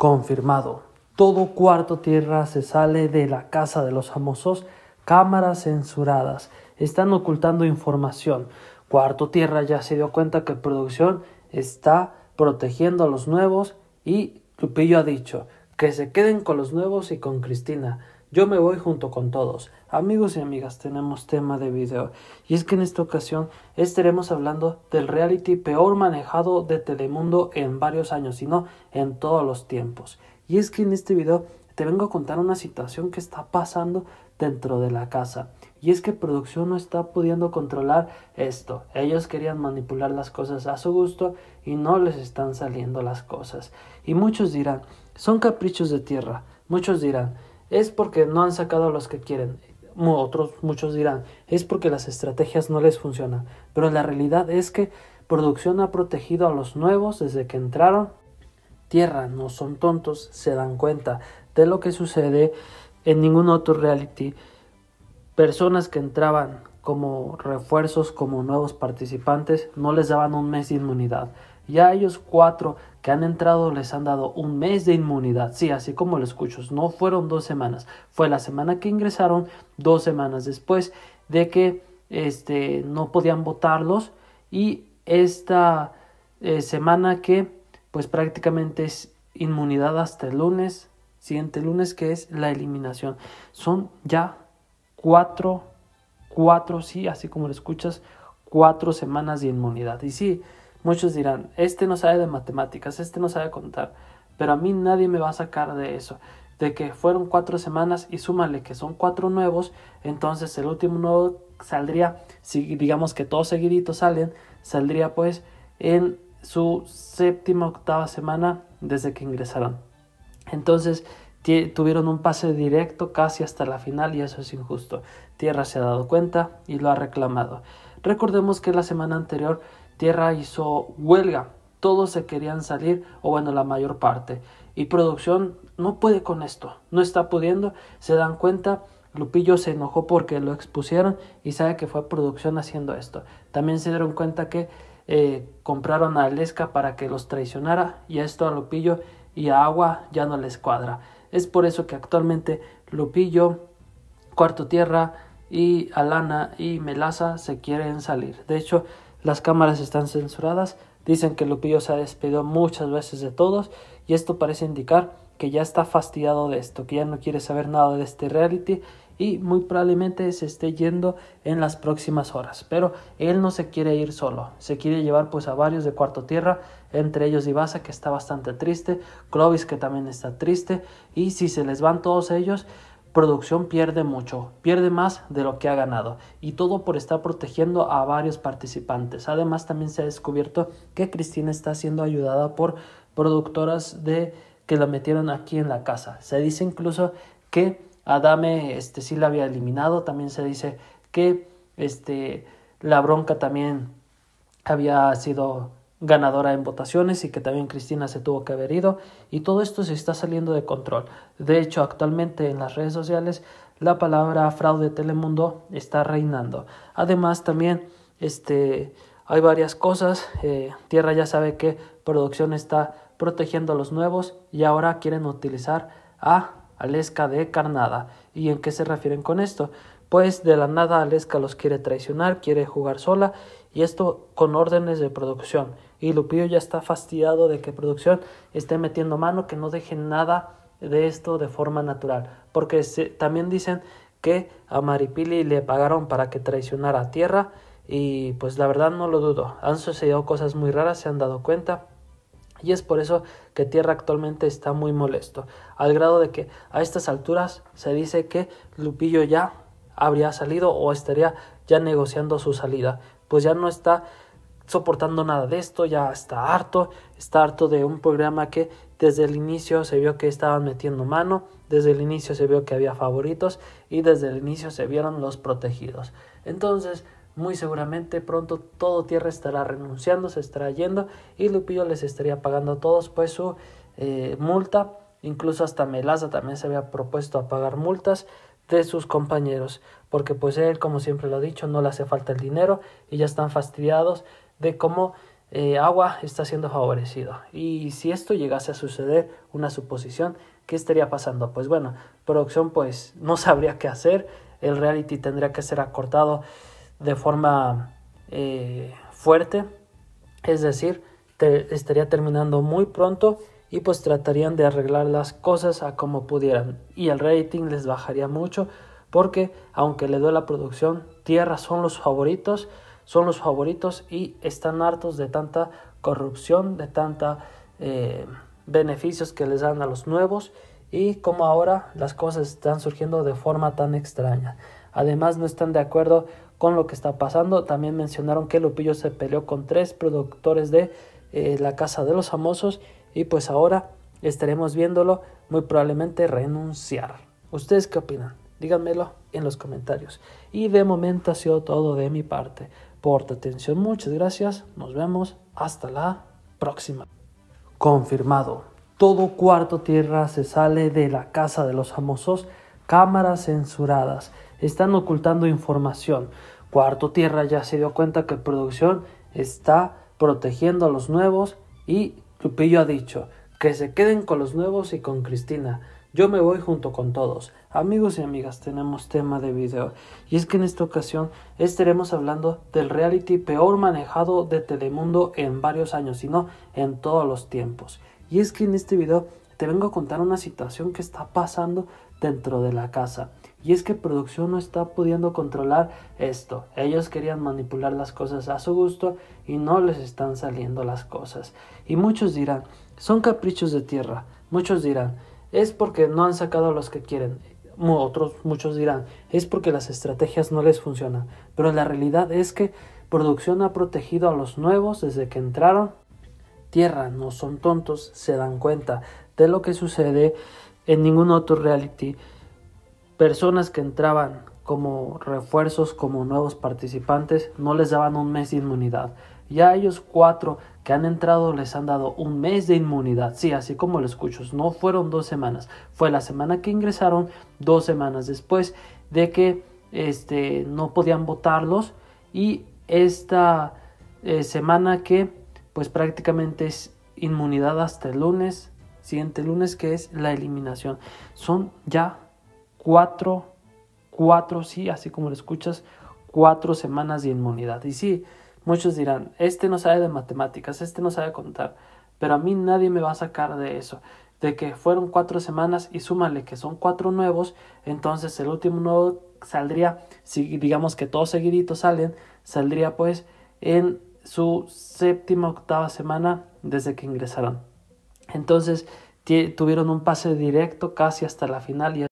confirmado. Todo cuarto tierra se sale de la casa de los famosos. Cámaras censuradas. Están ocultando información. Cuarto tierra ya se dio cuenta que producción está protegiendo a los nuevos y Lupillo ha dicho que se queden con los nuevos y con Cristina. Yo me voy junto con todos. Amigos y amigas, tenemos tema de video. Y es que en esta ocasión estaremos hablando del reality peor manejado de Telemundo en varios años, sino en todos los tiempos. Y es que en este video te vengo a contar una situación que está pasando dentro de la casa. Y es que producción no está pudiendo controlar esto. Ellos querían manipular las cosas a su gusto y no les están saliendo las cosas. Y muchos dirán, son caprichos de tierra. Muchos dirán, es porque no han sacado a los que quieren. Otros, muchos dirán, es porque las estrategias no les funcionan. Pero la realidad es que producción ha protegido a los nuevos desde que entraron. Tierra, no son tontos, se dan cuenta de lo que sucede en ningún otro reality. Personas que entraban como refuerzos, como nuevos participantes, no les daban un mes de inmunidad ya ellos cuatro que han entrado les han dado un mes de inmunidad. Sí, así como lo escuchas, no fueron dos semanas. Fue la semana que ingresaron, dos semanas después de que este, no podían votarlos. Y esta eh, semana que pues prácticamente es inmunidad hasta el lunes, siguiente lunes que es la eliminación. Son ya cuatro, cuatro, sí, así como lo escuchas, cuatro semanas de inmunidad. Y sí, Muchos dirán, este no sabe de matemáticas, este no sabe contar, pero a mí nadie me va a sacar de eso, de que fueron cuatro semanas y súmale que son cuatro nuevos, entonces el último nuevo saldría, si digamos que todos seguiditos salen, saldría pues en su séptima octava semana desde que ingresaron. Entonces tuvieron un pase directo casi hasta la final y eso es injusto. Tierra se ha dado cuenta y lo ha reclamado. Recordemos que la semana anterior Tierra hizo huelga, todos se querían salir, o bueno, la mayor parte. Y producción no puede con esto, no está pudiendo, se dan cuenta. Lupillo se enojó porque lo expusieron y sabe que fue producción haciendo esto. También se dieron cuenta que eh, compraron a Lesca para que los traicionara y esto a Lupillo y a Agua ya no les cuadra. Es por eso que actualmente Lupillo, Cuarto Tierra y Alana y Melaza se quieren salir. De hecho, las cámaras están censuradas. Dicen que Lupillo se ha despedido muchas veces de todos y esto parece indicar que ya está fastidiado de esto, que ya no quiere saber nada de este reality y muy probablemente se esté yendo en las próximas horas. Pero él no se quiere ir solo, se quiere llevar pues a varios de Cuarto Tierra, entre ellos Ibaza que está bastante triste, Clovis que también está triste y si se les van todos ellos producción pierde mucho, pierde más de lo que ha ganado, y todo por estar protegiendo a varios participantes. Además, también se ha descubierto que Cristina está siendo ayudada por productoras de que la metieron aquí en la casa. Se dice incluso que Adame este, sí la había eliminado, también se dice que este, la bronca también había sido ganadora en votaciones y que también Cristina se tuvo que haber ido y todo esto se está saliendo de control. De hecho, actualmente en las redes sociales la palabra fraude Telemundo está reinando. Además, también este, hay varias cosas. Eh, Tierra ya sabe que producción está protegiendo a los nuevos y ahora quieren utilizar a Alesca de Carnada. ¿Y en qué se refieren con esto? Pues de la nada Alesca los quiere traicionar, quiere jugar sola y esto con órdenes de producción y Lupillo ya está fastidiado de que producción esté metiendo mano, que no deje nada de esto de forma natural. Porque también dicen que a Maripili le pagaron para que traicionara a Tierra y pues la verdad no lo dudo. Han sucedido cosas muy raras, se han dado cuenta. Y es por eso que Tierra actualmente está muy molesto, al grado de que a estas alturas se dice que Lupillo ya habría salido o estaría ya negociando su salida, pues ya no está soportando nada de esto, ya está harto, está harto de un programa que desde el inicio se vio que estaban metiendo mano, desde el inicio se vio que había favoritos y desde el inicio se vieron los protegidos. Entonces, muy seguramente pronto todo Tierra estará renunciando, se estará yendo y Lupillo les estaría pagando a todos pues su eh, multa, incluso hasta Melaza también se había propuesto a pagar multas de sus compañeros, porque pues él, como siempre lo ha dicho, no le hace falta el dinero y ya están fastidiados de cómo eh, agua está siendo favorecido. Y si esto llegase a suceder, una suposición, ¿qué estaría pasando? Pues bueno, producción pues no sabría qué hacer, el reality tendría que ser acortado de forma eh, fuerte, es decir, estaría terminando muy pronto y pues tratarían de arreglar las cosas a como pudieran y el rating les bajaría mucho porque aunque le duele la producción, Tierra son los favoritos, son los favoritos y están hartos de tanta corrupción, de tanta eh, beneficios que les dan a los nuevos y como ahora las cosas están surgiendo de forma tan extraña. Además no están de acuerdo con lo que está pasando. También mencionaron que Lupillo se peleó con tres productores de eh, La Casa de los Famosos y pues ahora estaremos viéndolo muy probablemente renunciar. ¿Ustedes qué opinan? Díganmelo en los comentarios. Y de momento ha sido todo de mi parte por tu atención. Muchas gracias. Nos vemos. Hasta la próxima. Confirmado. Todo cuarto tierra se sale de la casa de los famosos. Cámaras censuradas. Están ocultando información. Cuarto Tierra ya se dio cuenta que producción está protegiendo a los nuevos y Lupillo ha dicho que se queden con los nuevos y con Cristina. Yo me voy junto con todos. Amigos y amigas, tenemos tema de video. Y es que en esta ocasión estaremos hablando del reality peor manejado de Telemundo en varios años, sino en todos los tiempos. Y es que en este video te vengo a contar una situación que está pasando dentro de la casa. Y es que producción no está pudiendo controlar esto. Ellos querían manipular las cosas a su gusto y no les están saliendo las cosas. Y muchos dirán, son caprichos de tierra. Muchos dirán, es porque no han sacado a los que quieren. Otros, muchos dirán, es porque las estrategias no les funcionan. Pero la realidad es que producción ha protegido a los nuevos desde que entraron. Tierra, no son tontos, se dan cuenta de lo que sucede en ningún otro reality. Personas que entraban como refuerzos, como nuevos participantes, no les daban un mes de inmunidad. Ya ellos cuatro que han entrado les han dado un mes de inmunidad. Sí, así como lo escuchas, no fueron dos semanas. Fue la semana que ingresaron, dos semanas después de que este, no podían votarlos y esta eh, semana que pues prácticamente es inmunidad hasta el lunes, siguiente lunes que es la eliminación. Son ya cuatro, cuatro, sí, así como lo escuchas, cuatro semanas de inmunidad. Y sí, Muchos dirán, este no sabe de matemáticas, este no sabe contar, pero a mí nadie me va a sacar de eso, de que fueron cuatro semanas y súmale que son cuatro nuevos, entonces el último nuevo saldría, si digamos que todos seguiditos salen, saldría pues en su séptima octava semana desde que ingresaron. Entonces tuvieron un pase directo casi hasta la final y